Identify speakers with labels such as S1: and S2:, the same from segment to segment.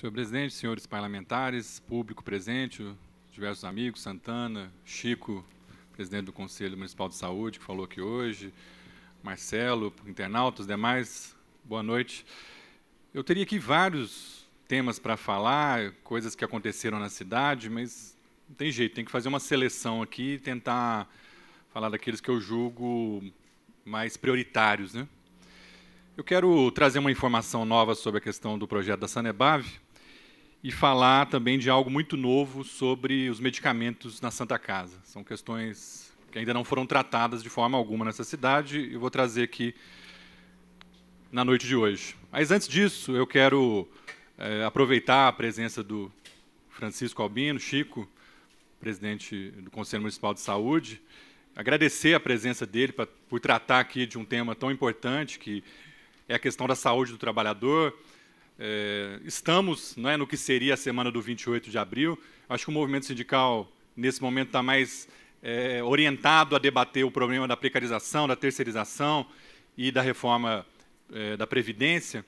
S1: Senhor presidente, senhores parlamentares, público presente, diversos amigos, Santana, Chico, presidente do Conselho Municipal de Saúde, que falou aqui hoje, Marcelo, internautas, demais, boa noite. Eu teria aqui vários temas para falar, coisas que aconteceram na cidade, mas não tem jeito, tem que fazer uma seleção aqui e tentar falar daqueles que eu julgo mais prioritários. Né? Eu quero trazer uma informação nova sobre a questão do projeto da Sanebav e falar também de algo muito novo sobre os medicamentos na Santa Casa. São questões que ainda não foram tratadas de forma alguma nessa cidade e vou trazer aqui na noite de hoje. Mas antes disso, eu quero é, aproveitar a presença do Francisco Albino, Chico, presidente do Conselho Municipal de Saúde, agradecer a presença dele pra, por tratar aqui de um tema tão importante que é a questão da saúde do trabalhador é, estamos né, no que seria a semana do 28 de abril. Acho que o movimento sindical, nesse momento, está mais é, orientado a debater o problema da precarização, da terceirização e da reforma é, da Previdência.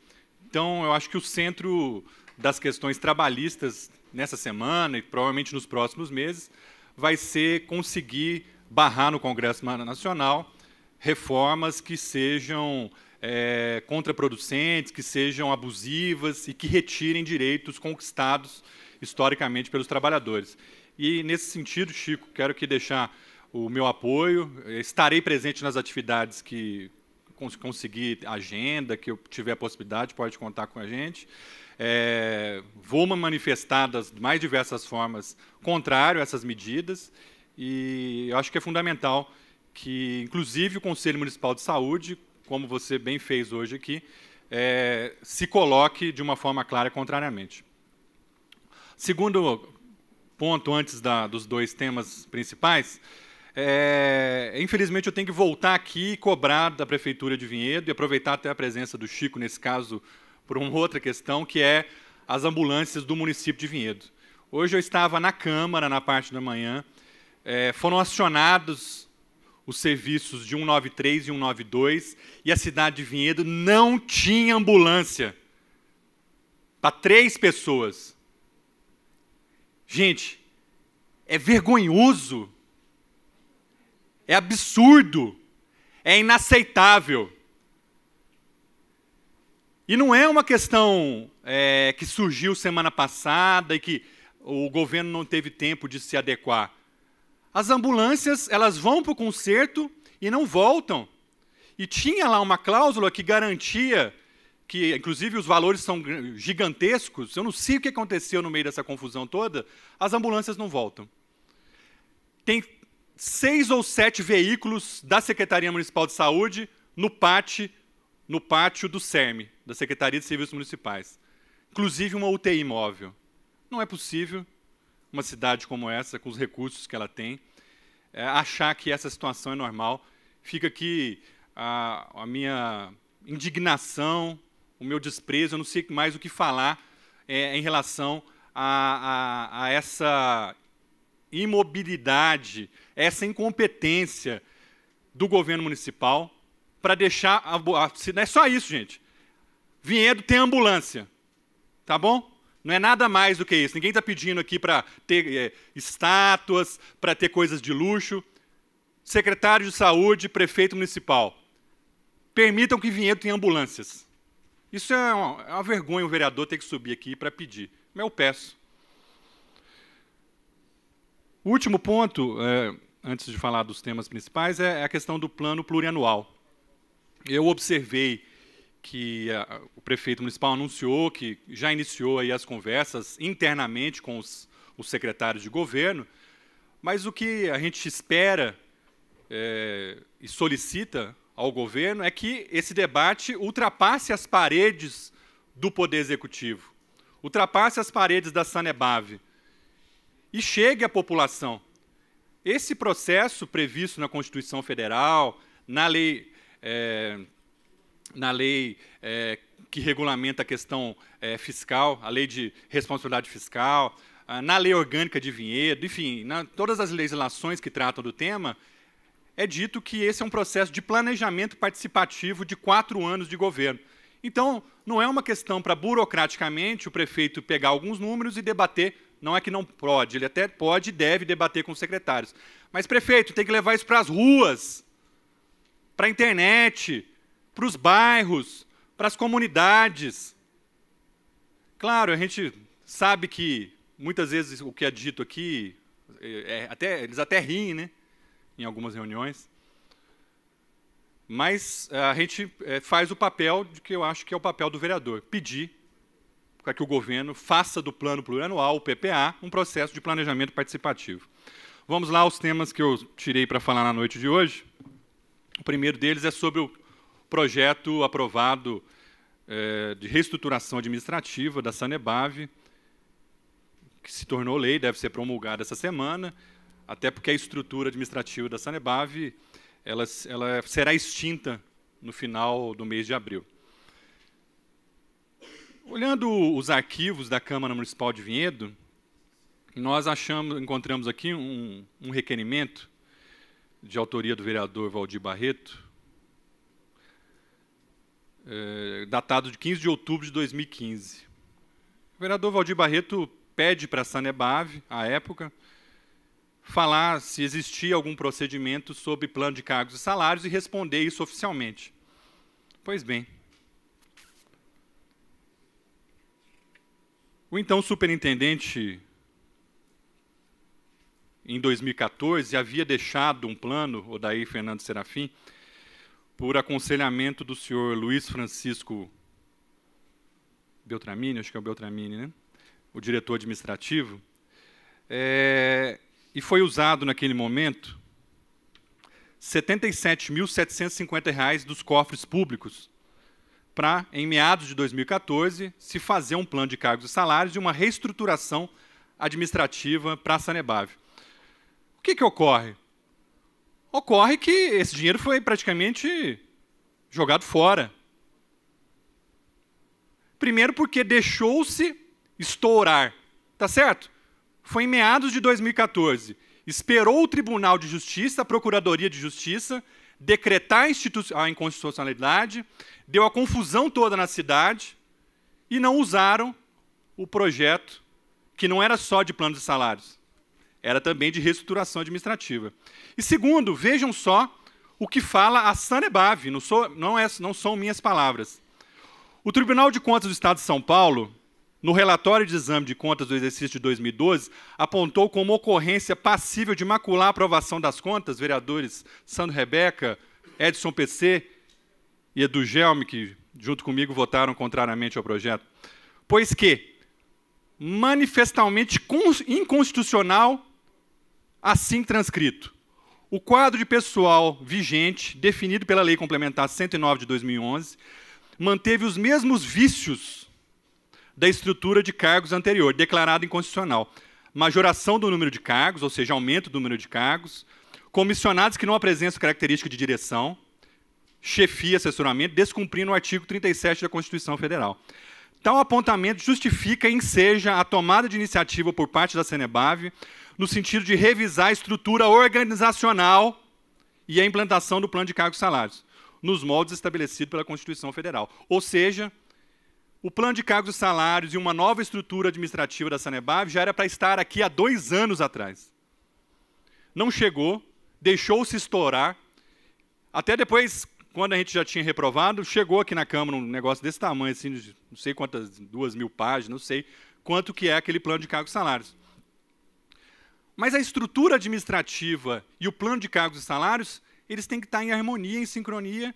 S1: Então, eu acho que o centro das questões trabalhistas nessa semana e provavelmente nos próximos meses vai ser conseguir barrar no Congresso Nacional reformas que sejam é, contraproducentes, que sejam abusivas e que retirem direitos conquistados historicamente pelos trabalhadores. E, nesse sentido, Chico, quero aqui deixar o meu apoio. É, estarei presente nas atividades que cons conseguir agenda, que eu tiver a possibilidade, pode contar com a gente. É, vou manifestar das mais diversas formas contrário a essas medidas e eu acho que é fundamental que, inclusive, o Conselho Municipal de Saúde, como você bem fez hoje aqui, é, se coloque de uma forma clara contrariamente. Segundo ponto, antes da, dos dois temas principais, é, infelizmente eu tenho que voltar aqui e cobrar da Prefeitura de Vinhedo e aproveitar até a presença do Chico, nesse caso, por uma outra questão, que é as ambulâncias do município de Vinhedo. Hoje eu estava na Câmara, na parte da manhã, é, foram acionados os serviços de 193 e 192 e a cidade de Vinhedo não tinha ambulância para três pessoas. Gente, é vergonhoso, é absurdo, é inaceitável. E não é uma questão é, que surgiu semana passada e que o governo não teve tempo de se adequar as ambulâncias elas vão para o concerto e não voltam. E tinha lá uma cláusula que garantia que, inclusive, os valores são gigantescos. Eu não sei o que aconteceu no meio dessa confusão toda. As ambulâncias não voltam. Tem seis ou sete veículos da Secretaria Municipal de Saúde no pátio, no pátio do SERM, da Secretaria de Serviços Municipais. Inclusive uma UTI móvel. Não é possível uma cidade como essa, com os recursos que ela tem, é, achar que essa situação é normal. Fica aqui a, a, minha indignação, o meu desprezo, eu não sei mais o que falar é, em relação a, a, a essa imobilidade, essa incompetência do governo municipal para deixar. A, a, não é só isso, gente. Vinhedo tem ambulância. Tá bom? Não é nada mais do que isso. Ninguém está pedindo aqui para ter é, estátuas, para ter coisas de luxo. Secretário de Saúde, prefeito municipal, permitam que Vinhedo tenha ambulâncias. Isso é uma, é uma vergonha o um vereador ter que subir aqui para pedir. Mas eu peço. O último ponto, é, antes de falar dos temas principais, é a questão do plano plurianual. Eu observei que a, o prefeito municipal anunciou que já iniciou aí as conversas internamente com os, os secretários de governo, mas o que a gente espera é, e solicita ao governo é que esse debate ultrapasse as paredes do Poder Executivo, ultrapasse as paredes da Sanebave e chegue à população. Esse processo previsto na Constituição Federal, na lei é, na lei é, que regulamenta a questão é, fiscal, a lei de responsabilidade fiscal, ah, na lei orgânica de vinhedo, enfim, na, todas as legislações que tratam do tema, é dito que esse é um processo de planejamento participativo de quatro anos de governo. Então, não é uma questão para burocraticamente o prefeito pegar alguns números e debater. Não é que não pode, ele até pode e deve debater com os secretários. Mas, prefeito, tem que levar isso para as ruas, para a internet, para os bairros, para as comunidades. Claro, a gente sabe que muitas vezes o que é dito aqui, é, é até, eles até riem, né? Em algumas reuniões. Mas a gente é, faz o papel de que eu acho que é o papel do vereador: pedir para que o governo faça do plano plurianual, o PPA, um processo de planejamento participativo. Vamos lá aos temas que eu tirei para falar na noite de hoje. O primeiro deles é sobre o projeto aprovado é, de reestruturação administrativa da Sanebav, que se tornou lei, deve ser promulgada essa semana, até porque a estrutura administrativa da Sanebav ela, ela será extinta no final do mês de abril. Olhando os arquivos da Câmara Municipal de Vinhedo, nós achamos, encontramos aqui um, um requerimento de autoria do vereador Valdir Barreto, eh, datado de 15 de outubro de 2015. O vereador Valdir Barreto pede para a Sanebav, à época, falar se existia algum procedimento sobre plano de cargos e salários e responder isso oficialmente. Pois bem. O então superintendente, em 2014, havia deixado um plano, Odair Fernando Serafim, por aconselhamento do senhor Luiz Francisco Beltramini, acho que é o Beltramini, né? o diretor administrativo, é, e foi usado naquele momento R$ 77.750 dos cofres públicos para, em meados de 2014, se fazer um plano de cargos e salários e uma reestruturação administrativa para a Sanebav. O que, que ocorre? Ocorre que esse dinheiro foi praticamente jogado fora. Primeiro, porque deixou-se estourar, tá certo? Foi em meados de 2014. Esperou o Tribunal de Justiça, a Procuradoria de Justiça, decretar a, inconstitucionalidade, deu a confusão toda na cidade e não usaram o projeto, que não era só de plano de salários, era também de reestruturação administrativa. E segundo, vejam só o que fala a Sanebave, não, sou, não, é, não são minhas palavras. O Tribunal de Contas do Estado de São Paulo, no relatório de exame de contas do exercício de 2012, apontou como ocorrência passível de macular a aprovação das contas, vereadores Sandro Rebeca, Edson PC e Edu Gelme, que junto comigo votaram contrariamente ao projeto, pois que manifestamente inconstitucional assim transcrito. O quadro de pessoal vigente, definido pela Lei Complementar 109 de 2011, manteve os mesmos vícios da estrutura de cargos anterior, declarada inconstitucional. Majoração do número de cargos, ou seja, aumento do número de cargos, comissionados que não apresentam característica de direção, chefia, assessoramento, descumprindo o artigo 37 da Constituição Federal. Tal apontamento justifica e enseja a tomada de iniciativa por parte da Cenebave no sentido de revisar a estrutura organizacional e a implantação do plano de cargos e salários, nos moldes estabelecidos pela Constituição Federal. Ou seja, o plano de cargos e salários e uma nova estrutura administrativa da Sanebab já era para estar aqui há dois anos atrás. Não chegou, deixou-se estourar. Até depois quando a gente já tinha reprovado, chegou aqui na Câmara um negócio desse tamanho, assim, não sei quantas, duas mil páginas, não sei quanto que é aquele plano de cargos e salários. Mas a estrutura administrativa e o plano de cargos e salários, eles têm que estar em harmonia, em sincronia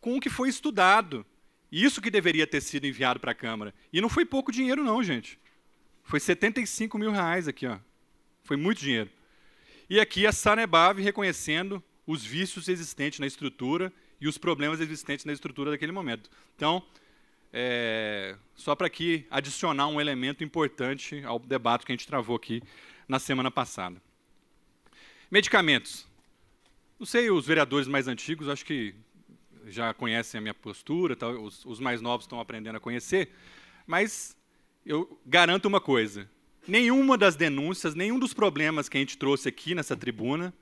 S1: com o que foi estudado. Isso que deveria ter sido enviado para a Câmara. E não foi pouco dinheiro, não, gente. Foi 75 mil reais aqui, ó. Foi muito dinheiro. E aqui a Sanebave reconhecendo os vícios existentes na estrutura e os problemas existentes na estrutura daquele momento. Então, é, só para aqui adicionar um elemento importante ao debate que a gente travou aqui na semana passada. Medicamentos. Não sei os vereadores mais antigos, acho que já conhecem a minha postura, tá, os, os mais novos estão aprendendo a conhecer, mas eu garanto uma coisa: nenhuma das denúncias, nenhum dos problemas que a gente trouxe aqui nessa tribuna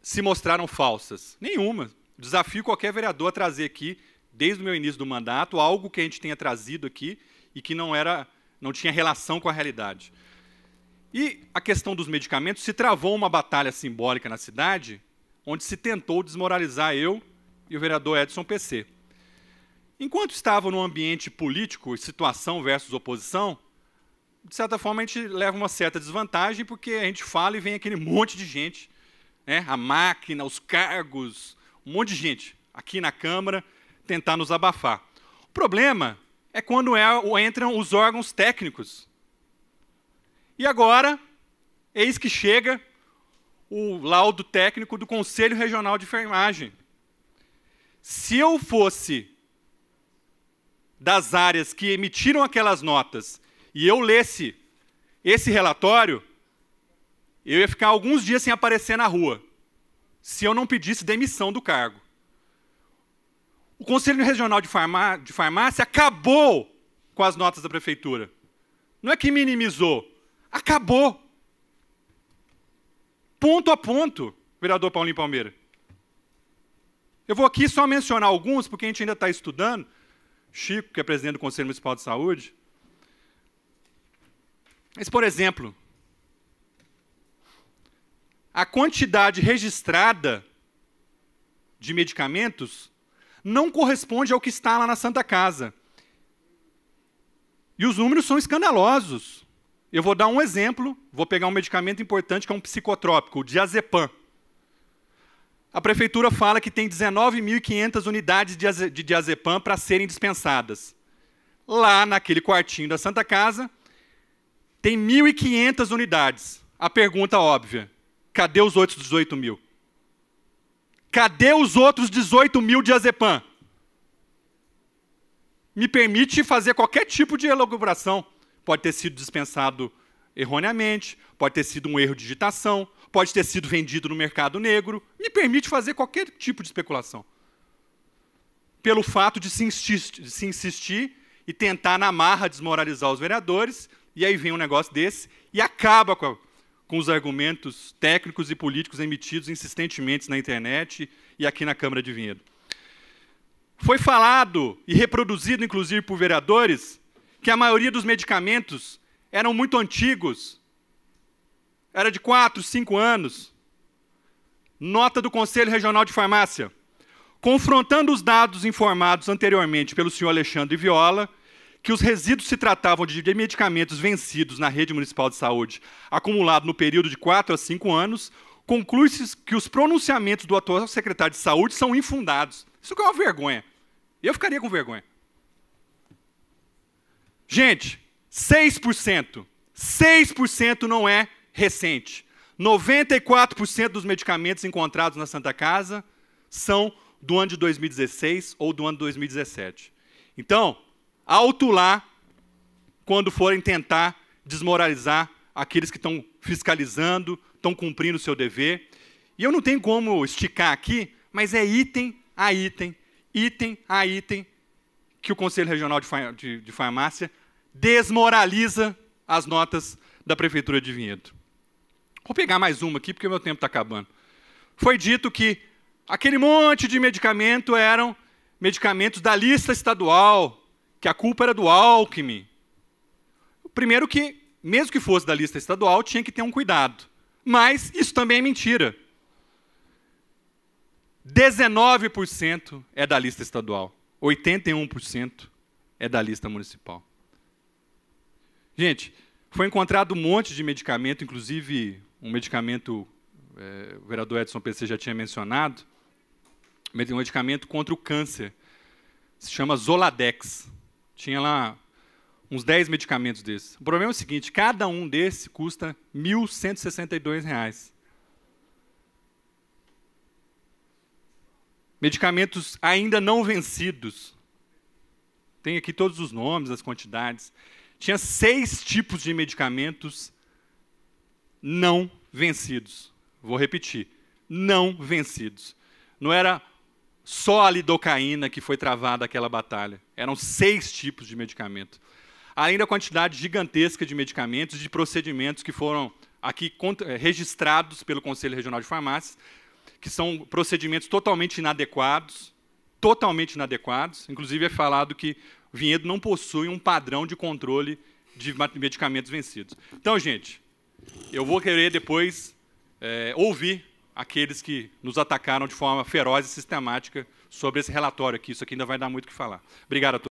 S1: se mostraram falsas. Nenhuma desafio qualquer vereador a trazer aqui, desde o meu início do mandato, algo que a gente tenha trazido aqui e que não era, não tinha relação com a realidade. E a questão dos medicamentos se travou uma batalha simbólica na cidade, onde se tentou desmoralizar eu e o vereador Edson PC. Enquanto estava no ambiente político, situação versus oposição, de certa forma a gente leva uma certa desvantagem, porque a gente fala e vem aquele monte de gente, né? a máquina, os cargos, um monte de gente aqui na Câmara tentar nos abafar. O problema é quando é, entram os órgãos técnicos. E agora, eis que chega o laudo técnico do Conselho Regional de Enfermagem. Se eu fosse das áreas que emitiram aquelas notas e eu lesse esse relatório, eu ia ficar alguns dias sem aparecer na rua se eu não pedisse demissão do cargo. O Conselho Regional de, Farmá de Farmácia acabou com as notas da prefeitura. Não é que minimizou, acabou. Ponto a ponto, vereador Paulinho Palmeira. Eu vou aqui só mencionar alguns, porque a gente ainda está estudando. Chico, que é presidente do Conselho Municipal de Saúde. Mas, por exemplo, a quantidade registrada de medicamentos não corresponde ao que está lá na Santa Casa. E os números são escandalosos. Eu vou dar um exemplo, vou pegar um medicamento importante que é um psicotrópico, o diazepam. A prefeitura fala que tem 19.500 unidades de diazepam para serem dispensadas. Lá naquele quartinho da Santa Casa, tem 1.500 unidades. A pergunta óbvia: Cadê os outros 18 mil? Cadê os outros 18 mil de Azepam? Me permite fazer qualquer tipo de elucubração. Pode ter sido dispensado erroneamente, pode ter sido um erro de digitação, pode ter sido vendido no mercado negro. Me permite fazer qualquer tipo de especulação. Pelo fato de se, insistir, de se insistir, e tentar, na marra, desmoralizar os vereadores, e aí vem um negócio desse e acaba com a, com os argumentos técnicos e políticos emitidos insistentemente na internet e aqui na Câmara de Vinhedo. Foi falado e reproduzido, inclusive, por vereadores, que a maioria dos medicamentos eram muito antigos, era de 4, 5 anos. Nota do Conselho Regional de Farmácia. Confrontando os dados informados anteriormente pelo senhor Alexandre Viola, que os resíduos se tratavam de medicamentos vencidos na rede municipal de saúde, acumulado no período de 4 a 5 anos, conclui-se que os pronunciamentos do atual secretário de saúde são infundados. Isso é uma vergonha. Eu ficaria com vergonha. Gente, 6%. 6% não é recente. 94% dos medicamentos encontrados na Santa Casa são do ano de 2016 ou do ano de 2017. Então, autular quando forem tentar desmoralizar aqueles que estão fiscalizando, estão cumprindo o seu dever. E eu não tenho como esticar aqui, mas é item a item, item a item, que o Conselho Regional de, de Farmácia desmoraliza as notas da Prefeitura de Vinhedo. Vou pegar mais uma aqui, porque meu tempo está acabando. Foi dito que aquele monte de medicamento eram medicamentos da lista estadual, que a culpa era do Alckmin. Primeiro que, mesmo que fosse da lista estadual, tinha que ter um cuidado. Mas isso também é mentira. 19% é da lista estadual, 81% é da lista municipal. Gente, foi encontrado um monte de medicamento, inclusive um medicamento, é, o vereador Edson PC já tinha mencionado, um medicamento contra o câncer, se chama Zoladex. Tinha lá uns 10 medicamentos desses. O problema é o seguinte: cada um desses custa R$ 1.162. Medicamentos ainda não vencidos. Tem aqui todos os nomes, as quantidades. Tinha seis tipos de medicamentos não vencidos. Vou repetir: não vencidos. Não era só a lidocaína que foi travada aquela batalha. Eram seis tipos de medicamento. Ainda a quantidade gigantesca de medicamentos, e de procedimentos que foram aqui eh, registrados pelo Conselho Regional de Farmácias, que são procedimentos totalmente inadequados, totalmente inadequados. Inclusive é falado que o Vinhedo não possui um padrão de controle de medicamentos vencidos. Então, gente, eu vou querer depois é, ouvir aqueles que nos atacaram de forma feroz e sistemática sobre esse relatório aqui. Isso aqui ainda vai dar muito o que falar. Obrigado a todos.